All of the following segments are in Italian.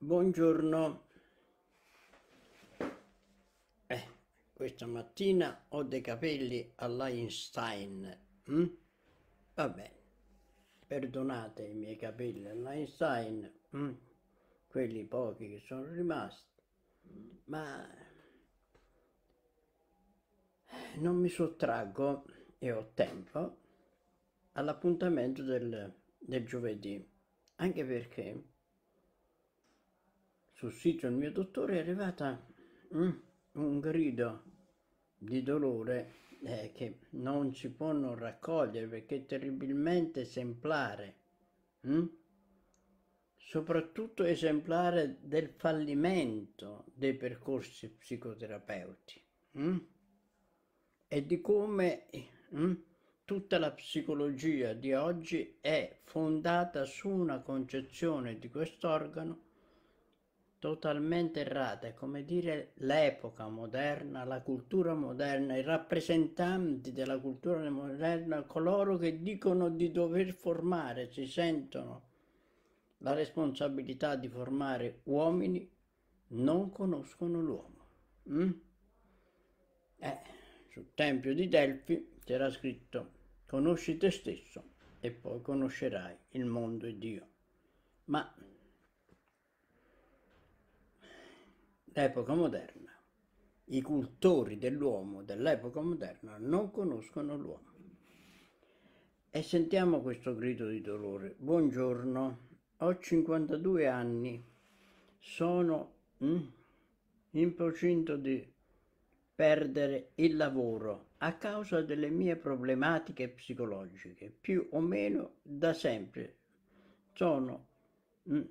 Buongiorno. Eh, questa mattina ho dei capelli all'Einstein. Mm? Hm? Va Perdonate i miei capelli all'Einstein, mm? quelli pochi che sono rimasti, ma eh, non mi sottraggo e ho tempo all'appuntamento del, del giovedì, anche perché sul sito del mio dottore è arrivata mm, un grido di dolore eh, che non si può non raccogliere perché è terribilmente esemplare, mm? soprattutto esemplare del fallimento dei percorsi psicoterapeuti mm? e di come mm, tutta la psicologia di oggi è fondata su una concezione di quest'organo totalmente errata, è come dire l'epoca moderna, la cultura moderna, i rappresentanti della cultura moderna, coloro che dicono di dover formare, si sentono la responsabilità di formare uomini, non conoscono l'uomo. Mm? Eh, sul Tempio di Delfi c'era scritto conosci te stesso e poi conoscerai il mondo e Dio. Ma l'epoca moderna. I cultori dell'uomo dell'epoca moderna non conoscono l'uomo. E sentiamo questo grido di dolore. Buongiorno, ho 52 anni, sono mm, in procinto di perdere il lavoro a causa delle mie problematiche psicologiche, più o meno da sempre. Sono mm,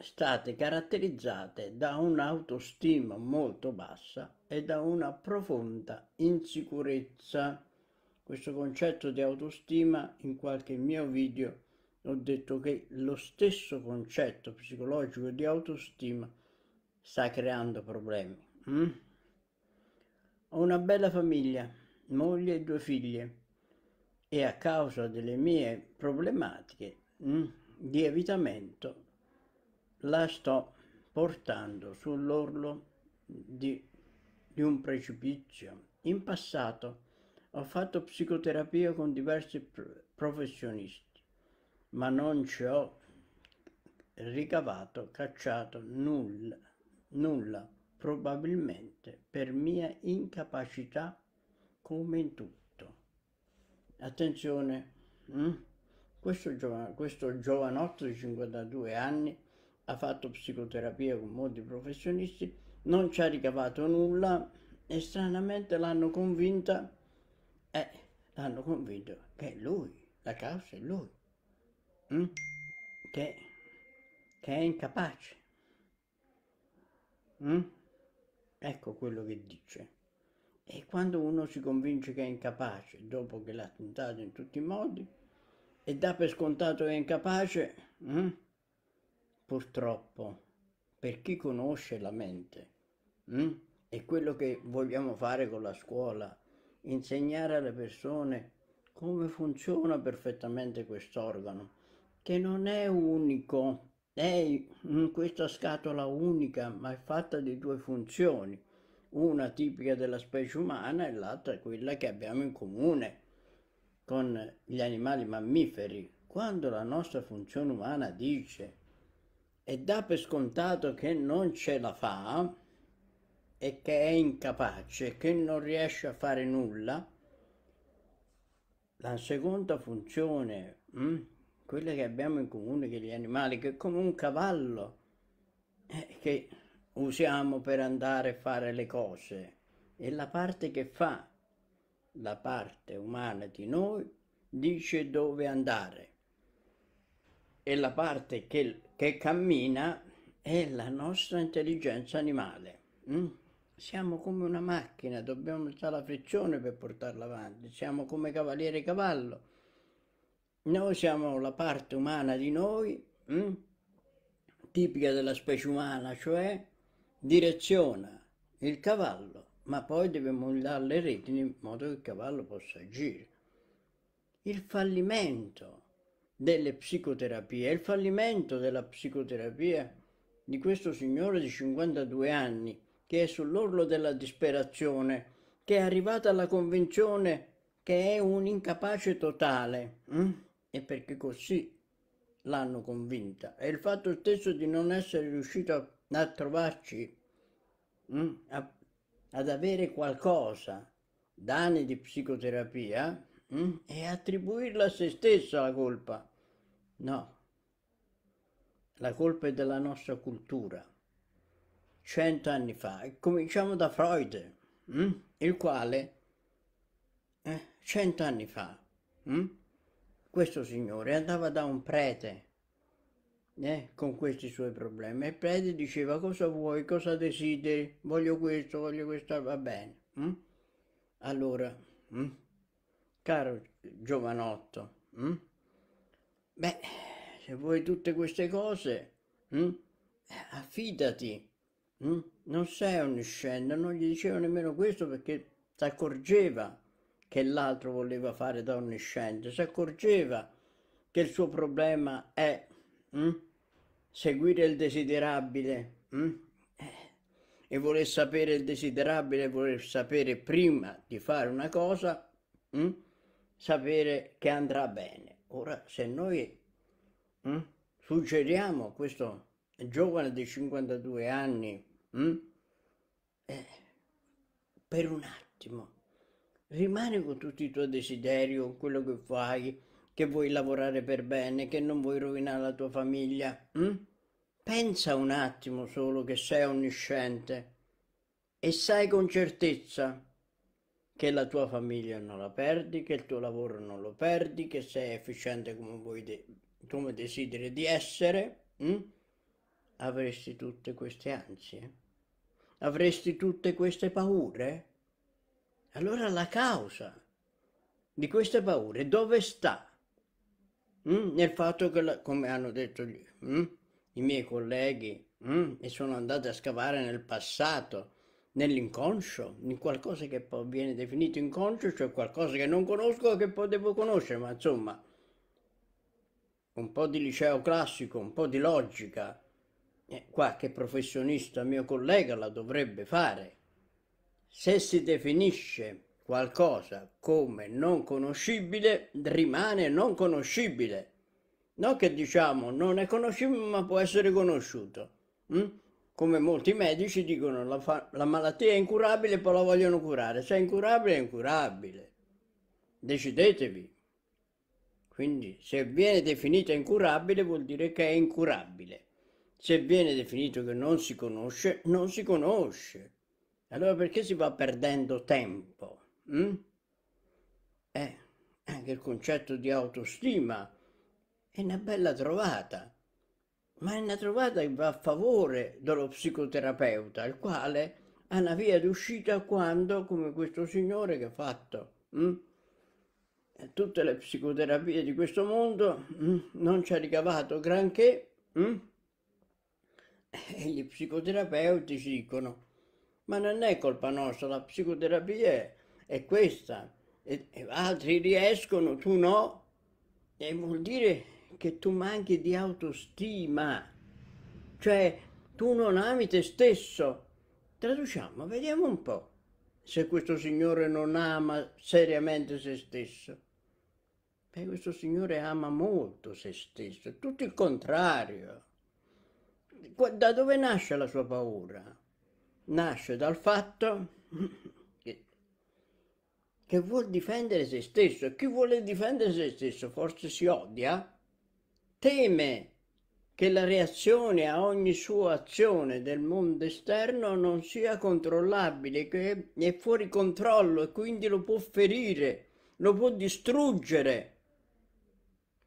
state caratterizzate da un'autostima molto bassa e da una profonda insicurezza. Questo concetto di autostima in qualche mio video ho detto che lo stesso concetto psicologico di autostima sta creando problemi. Mm? Ho una bella famiglia, moglie e due figlie e a causa delle mie problematiche mm, di evitamento la sto portando sull'orlo di, di un precipizio. In passato ho fatto psicoterapia con diversi professionisti, ma non ci ho ricavato, cacciato nulla, nulla, probabilmente per mia incapacità come in tutto. Attenzione, mm? questo, giovanotto di 52 anni ha fatto psicoterapia con molti professionisti, non ci ha ricavato nulla e stranamente l'hanno convinta, eh, l'hanno convinto che è lui, la causa è lui, mm? che, che, è incapace. Mm? Ecco quello che dice. E quando uno si convince che è incapace, dopo che l'ha tentato in tutti i modi, e dà per scontato che è incapace, mm? purtroppo, per chi conosce la mente. Mh? Mm, è quello che vogliamo fare con la scuola, insegnare alle persone come funziona perfettamente quest'organo, che non è unico, è in questa scatola unica, ma è fatta di due funzioni, una tipica della specie umana e l'altra quella che abbiamo in comune con gli animali mammiferi. Quando la nostra funzione umana dice e dà per scontato che non ce la fa e che è incapace, che non riesce a fare nulla, la seconda funzione, mh, mm, quella che abbiamo in comune che gli animali, che è come un cavallo eh, che usiamo per andare a fare le cose, è la parte che fa, la parte umana di noi dice dove andare e la parte che, che cammina è la nostra intelligenza animale. Mm? Siamo come una macchina, dobbiamo usare la frizione per portarla avanti, siamo come cavaliere cavallo. Noi siamo la parte umana di noi, mm? tipica della specie umana, cioè direziona il cavallo, ma poi deve mollare le retine in modo che il cavallo possa agire. Il fallimento delle psicoterapie. Il fallimento della psicoterapia di questo signore di 52 anni, che è sull'orlo della disperazione, che è arrivata alla convinzione che è un incapace totale, hm? e perché così l'hanno convinta. E il fatto stesso di non essere riuscito a, a trovarci, hm? a, ad avere qualcosa da anni di psicoterapia, Mm? e attribuirla a se stessa la colpa. No, la colpa è della nostra cultura. Cent'anni fa, cominciamo da Freud, mh? Mm? il quale eh, cent'anni fa mh? Mm? questo signore andava da un prete eh, con questi suoi problemi. E il prete diceva cosa vuoi, cosa desideri, voglio questo, voglio questo, va bene. Mm? Allora, mm? caro giovanotto, mh? Mm? beh, se vuoi tutte queste cose, mh? Mm? Eh, affidati. Mh? Mm? Non sei onnisciente, non gli diceva nemmeno questo perché si accorgeva che l'altro voleva fare da onnisciente, si accorgeva che il suo problema è mh? seguire il desiderabile mh? Eh, e voler sapere il desiderabile, voler sapere prima di fare una cosa mh? sapere che andrà bene. Ora, se noi mh, mm, suggeriamo a questo giovane di 52 anni, mh, mm, eh, per un attimo, rimani con tutti i tuoi desideri, con quello che fai, che vuoi lavorare per bene, che non vuoi rovinare la tua famiglia. Mh? Mm? Pensa un attimo solo che sei onnisciente e sai con certezza che la tua famiglia non la perdi, che il tuo lavoro non lo perdi, che sei efficiente come, vuoi de- come desideri di essere, mh? Mm? avresti tutte queste ansie? Avresti tutte queste paure? Allora la causa di queste paure dove sta? Mm? Nel fatto che, la, come hanno detto gli, mm? i miei colleghi, mm? e sono andati a scavare nel passato, nell'inconscio, in qualcosa che poi viene definito inconscio, cioè qualcosa che non conosco che poi devo conoscere, ma insomma un po' di liceo classico, un po' di logica, eh, qualche professionista mio collega la dovrebbe fare. Se si definisce qualcosa come non conoscibile, rimane non conoscibile. Non che diciamo non è conoscibile ma può essere conosciuto. Hm? come molti medici dicono la, fa- la malattia è incurabile poi la vogliono curare. Se è incurabile è incurabile. Decidetevi. Quindi se viene definita incurabile vuol dire che è incurabile. Se viene definito che non si conosce, non si conosce. Allora perché si va perdendo tempo? Hm? Eh, anche il concetto di autostima è una bella trovata ma è una trovata che va a favore dello psicoterapeuta, il quale ha una via d'uscita quando, come questo signore che ha fatto, mh? Mm? Eh, tutte le psicoterapie di questo mondo mh? Mm, non ci ha ricavato granché, mh? Mm? e gli psicoterapeuti ci dicono, ma non è colpa nostra, la psicoterapia è, è questa, e, e altri riescono, tu no, e vuol dire che tu manchi di autostima, cioè tu non ami te stesso. Traduciamo, vediamo un po' se questo Signore non ama seriamente se stesso. Beh, questo Signore ama molto se stesso, è tutto il contrario. Da dove nasce la sua paura? Nasce dal fatto che, che vuol difendere se stesso. chi vuole difendere se stesso forse si odia teme che la reazione a ogni sua azione del mondo esterno non sia controllabile, che è fuori controllo e quindi lo può ferire, lo può distruggere.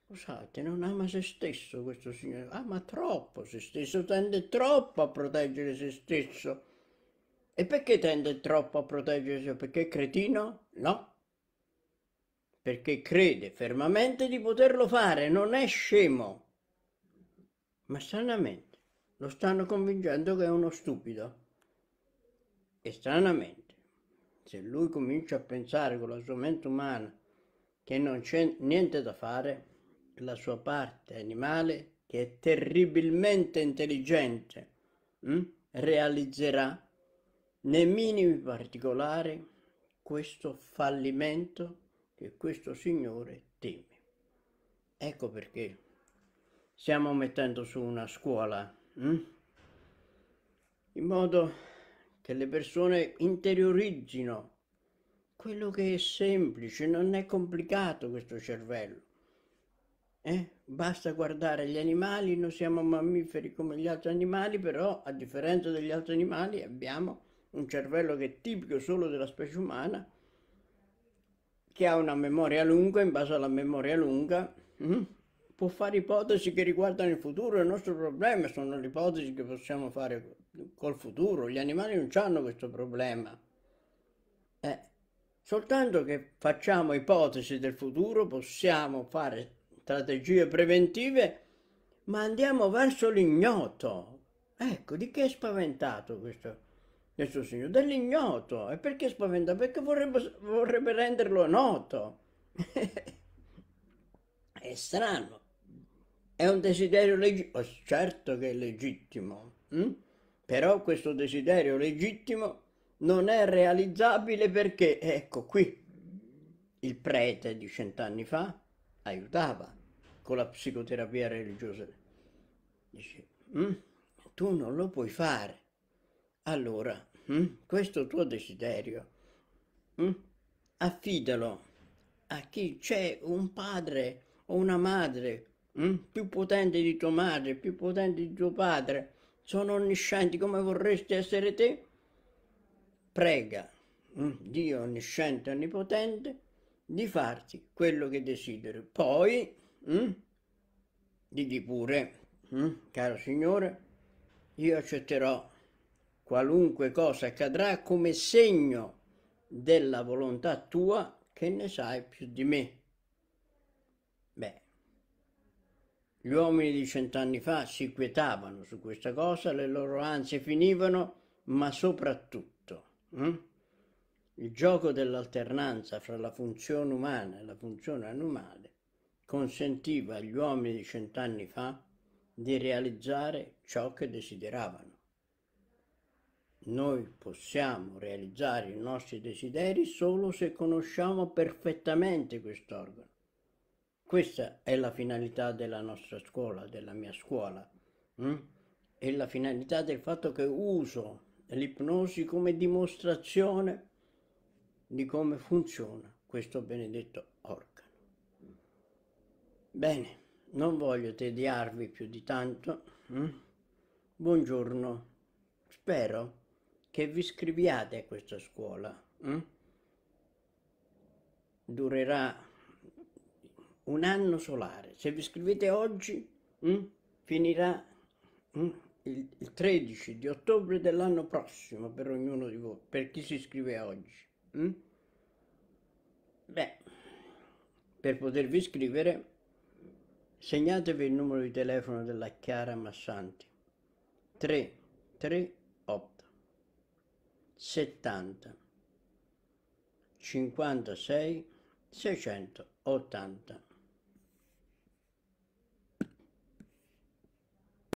Scusate, non ama se stesso questo signore, ama troppo se stesso, tende troppo a proteggere se stesso. E perché tende troppo a proteggere se stesso? Perché è cretino? No, perché crede fermamente di poterlo fare, non è scemo, ma stranamente lo stanno convincendo che è uno stupido. E stranamente, se lui comincia a pensare con la sua mente umana che non c'è niente da fare, la sua parte animale, che è terribilmente intelligente, mh? Hm, realizzerà nei minimi particolari questo fallimento che questo Signore teme. Ecco perché stiamo mettendo su una scuola, hm? in modo che le persone interiorizzino quello che è semplice, non è complicato questo cervello. Eh? Basta guardare gli animali, noi siamo mammiferi come gli altri animali, però a differenza degli altri animali abbiamo un cervello che è tipico solo della specie umana chi ha una memoria lunga, in base alla memoria lunga, mh, mm, può fare ipotesi che riguardano il futuro, il nostro problema sono le ipotesi che possiamo fare col futuro, gli animali non hanno questo problema. Eh, soltanto che facciamo ipotesi del futuro, possiamo fare strategie preventive, ma andiamo verso l'ignoto. Ecco, di che è spaventato questo? Gesù Signore, dell'ignoto. E perché spaventa? Perché vorrebbe, vorrebbe renderlo noto. è strano. È un desiderio legittimo, oh, certo che è legittimo, hm? però questo desiderio legittimo non è realizzabile perché, ecco qui, il prete di cent'anni fa aiutava con la psicoterapia religiosa. Dice, hm? tu non lo puoi fare, allora, mm, questo tuo desiderio, mm, affidalo a chi c'è un padre o una madre mm, più potente di tua madre, più potente di tuo padre, sono onniscienti come vorresti essere te? Prega Dio onnisciente e onnipotente di farti quello che desideri. Poi, mh, digli pure, caro Signore, io accetterò qualunque cosa accadrà come segno della volontà tua che ne sai più di me. Beh, gli uomini di cent'anni fa si quietavano su questa cosa, le loro ansie finivano, ma soprattutto hm? il gioco dell'alternanza fra la funzione umana e la funzione animale consentiva agli uomini di cent'anni fa di realizzare ciò che desideravano. Noi possiamo realizzare i nostri desideri solo se conosciamo perfettamente quest'organo. Questa è la finalità della nostra scuola, della mia scuola. Mm? È la finalità del fatto che uso l'ipnosi come dimostrazione di come funziona questo benedetto organo. Bene, non voglio tediarvi più di tanto. Mm? Buongiorno, spero che vi iscriviate a questa scuola. Hm? Durerà un anno solare. Se vi iscrivete oggi, hm, finirà hm, il, il, 13 di ottobre dell'anno prossimo per ognuno di voi, per chi si iscrive oggi. Beh, per potervi iscrivere, segnatevi il numero di telefono della Chiara Massanti. 3 3 70 56 680